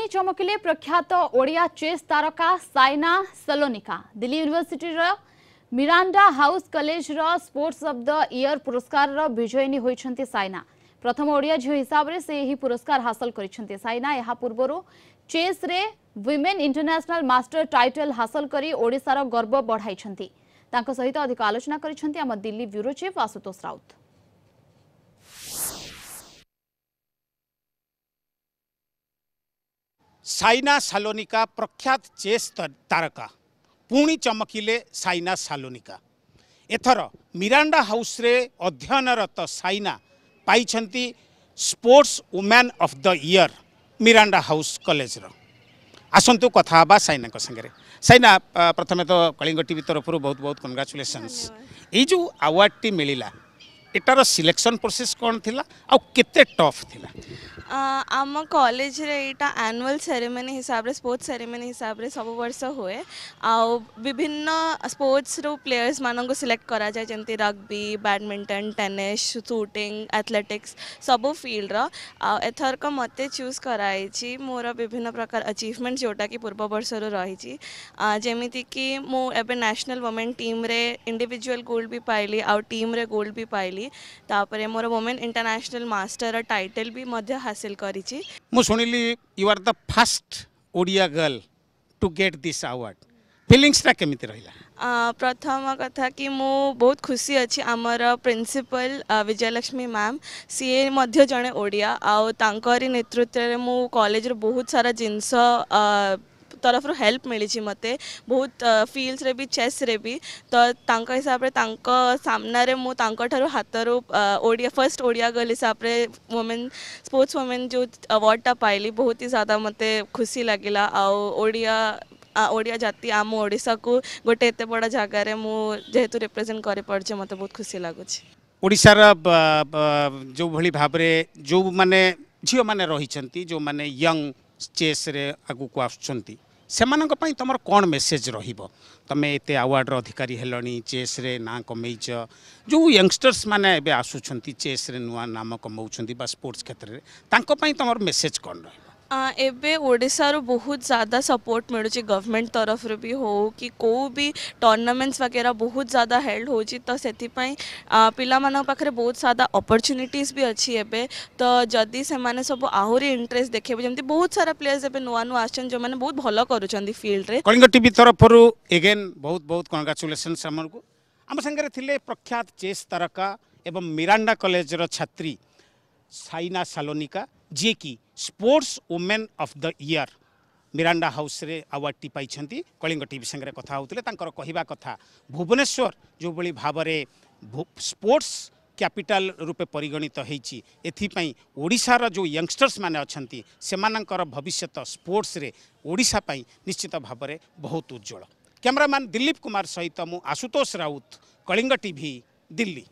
ପୁଣି ଚମକିଲେ ପ୍ରଖ୍ୟାତ ଓଡ଼ିଆ ଚେସ୍ ତାରକା ସାଇନା ସଲୋନିକା ଦିଲ୍ଲୀ ୟୁନିଭର୍ସିଟିର ମିରାଣ୍ଡା ହାଉସ୍ କଲେଜର ସ୍ପୋର୍ଟସ୍ ଅଫ୍ ଦ ଇୟର୍ ପୁରସ୍କାରର ବିଜୟିନୀ ହୋଇଛନ୍ତି ସାଇନା ପ୍ରଥମ ଓଡ଼ିଆ ଝିଅ ହିସାବରେ ସେ ଏହି ପୁରସ୍କାର ହାସଲ କରିଛନ୍ତି ସାଇନା ଏହା ପୂର୍ବରୁ ଚେସ୍ରେ ୱିମେନ୍ ଇଣ୍ଟରନ୍ୟାସନାଲ ମାଷ୍ଟର ଟାଇଟେଲ୍ ହାସଲ କରି ଓଡ଼ିଶାର ଗର୍ବ ବଢ଼ାଇଛନ୍ତି ତାଙ୍କ ସହିତ ଅଧିକ ଆଲୋଚନା କରିଛନ୍ତି ଆମ ଦିଲ୍ଲୀ ବ୍ୟୁରୋ ଚିଫ୍ ଆଶୁତୋଷ ରାଉତ ସାଇନା ସାଲୋନିକା ପ୍ରଖ୍ୟାତ ଚେସ୍ ତାରକା ପୁଣି ଚମକିଲେ ସାଇନା ସାଲୋନିକା ଏଥର ମିରାଣ୍ଡା ହାଉସ୍ରେ ଅଧ୍ୟୟନରତ ସାଇନା ପାଇଛନ୍ତି sports woman of the year Miranda House କଲେଜର ଆସନ୍ତୁ କଥା ହେବା ସାଇନାଙ୍କ ସାଙ୍ଗରେ ସାଇନା ପ୍ରଥମେ ତ କଳିଙ୍ଗ ଟିଭି ତରଫରୁ ବହୁତ ବହୁତ କଂଗ୍ରାଚୁଲେସନ୍ସ ଏଇ ଯେଉଁ ଆୱାର୍ଡ଼ଟି ମିଳିଲା ଏଟାର ସିଲେକ୍ସନ୍ ପ୍ରୋସେସ୍ କ'ଣ ଥିଲା ଆଉ କେତେ ଟଫ୍ ଥିଲା आम कॉलेज आनुआल सेरेमनी हिसाब से स्पोर्ट्स सेरेमनी हिसाब से सब वर्ष हुए विभिन्न स्पोर्ट्स रो प्लेयर्स मान सिलेक्ट करा जाए जमी rugby badminton tennis shooting athletics सब फिल्ड रथरक मत चूज कराई मोर विभिन्न प्रकार अचिवमेंट जोटा कि पूर्व वर्ष रू रही जमीती मुझे national women team individual gold भी पाइली आउ आम गोल्ड भी पाली मोर वोमेन इंटरनेशनल मस्टर टाइटल भी हासिल ହାସଲ କରିଛି ମୁଁ ଶୁଣିଲି you are the first Odia girl to get this award ଫିଲିଙ୍ଗସଟା କେମିତି ରହିଲା ପ୍ରଥମ କଥା କି ମୁଁ ବହୁତ ଖୁସି ଅଛି ଆମର ପ୍ରିନ୍ସିପାଲ ବିଜୟଲକ୍ଷ୍ମୀ ମ୍ୟାମ୍ ସିଏ ମଧ୍ୟ ଜଣେ ଓଡ଼ିଆ ଆଉ ତାଙ୍କରି ନେତୃତ୍ୱରେ ମୁଁ କଲେଜର ବହୁତ ସାରା ଜିନିଷ तरफ रु हेल्प मिली मत बहुत फिल्डस भी चेस रे भी तो हिसाब से सामने मुझे हाथ रूड़िया फर्स्ट ओडिया गर्ल हिसाब से वोमेन स्पोर्ट्स वोमेन जो अवार्डटा पाइली बहुत ही ज़्यादा मत खुशी लगे आड़िया जाति आम ओडा को गोटे एत बड़ा जगार मुझे रिप्रेजेंट कर मत बहुत खुशी लगुच ओडार जो भाई भाव जो मैंने झील मैंने रही जो मैंने यंग चेस रे आगु को आसुंच ସେମାନଙ୍କ ପାଇଁ ତୁମର କ'ଣ ମେସେଜ୍ ରହିବ ତୁମେ ଏତେ ଆୱାର୍ଡ଼ର ଅଧିକାରୀ ହେଲଣି ଚେସ୍ରେ ନାଁ କମେଇଛ ଯେଉଁ ୟଙ୍ଗଷ୍ଟର୍ସ ମାନେ ଏବେ ଆସୁଛନ୍ତି ଚେସ୍ରେ ନୂଆ ନାମ କମାଉଛନ୍ତି ବା ସ୍ପୋର୍ଟସ୍ କ୍ଷେତ୍ରରେ ତାଙ୍କ ପାଇଁ ତୁମର ମେସେଜ୍ କ'ଣ ରହିବ एबे ओडार बहुत ज़्यादा सपोर्ट मिलूँ गवर्नमेंट तरफ भी हो कि कोई भी टूर्नामेंट्स वगैरह बहुत ज़्यादा हेल्ड हो तो से पाने पाखे बहुत सारा अपरच्युनिटीज भी अच्छी एवं तो जदि से सब आहरी इंटरेस्ट देखे जमी बहुत सारा प्लेयर्स एवं नुआ नुआ आ जो मैंने बहुत भल कर फिल्ड कलिंग टी तरफ एगेन बहुत बहुत कंग्राचुलेसन आम को आम सागर थे प्रख्यात चेस तारका एवं मिरांडा कलेजर छात्री साइना सालोनिका जी की sports women of the year Miranda ହାଉସ୍ରେ ଆୱାର୍ଡ଼ଟି ପାଇଛନ୍ତି କଳିଙ୍ଗ ଟିଭି ସାଙ୍ଗରେ କଥା ହେଉଥିଲେ ତାଙ୍କର କହିବା କଥା ଭୁବନେଶ୍ୱର ଯେଉଁଭଳି ଭାବରେ ସ୍ପୋର୍ଟସ୍ କ୍ୟାପିଟାଲ ରୂପେ ପରିଗଣିତ ହେଇଛି ଏଥିପାଇଁ ଓଡ଼ିଶାର ଯେଉଁ ୟଙ୍ଗଷ୍ଟର୍ସମାନେ ଅଛନ୍ତି ସେମାନଙ୍କର ଭବିଷ୍ୟତ ସ୍ପୋର୍ଟସରେ ଓଡ଼ିଶା ପାଇଁ ନିଶ୍ଚିତ ଭାବରେ ବହୁତ ଉଜ୍ଜଳ କ୍ୟାମେରାମ୍ୟାନ୍ ଦିଲ୍ଲୀପ କୁମାର ସହିତ ମୁଁ ଆଶୁତୋଷ ରାଉତ କଳିଙ୍ଗ ଟିଭି ଦିଲ୍ଲୀ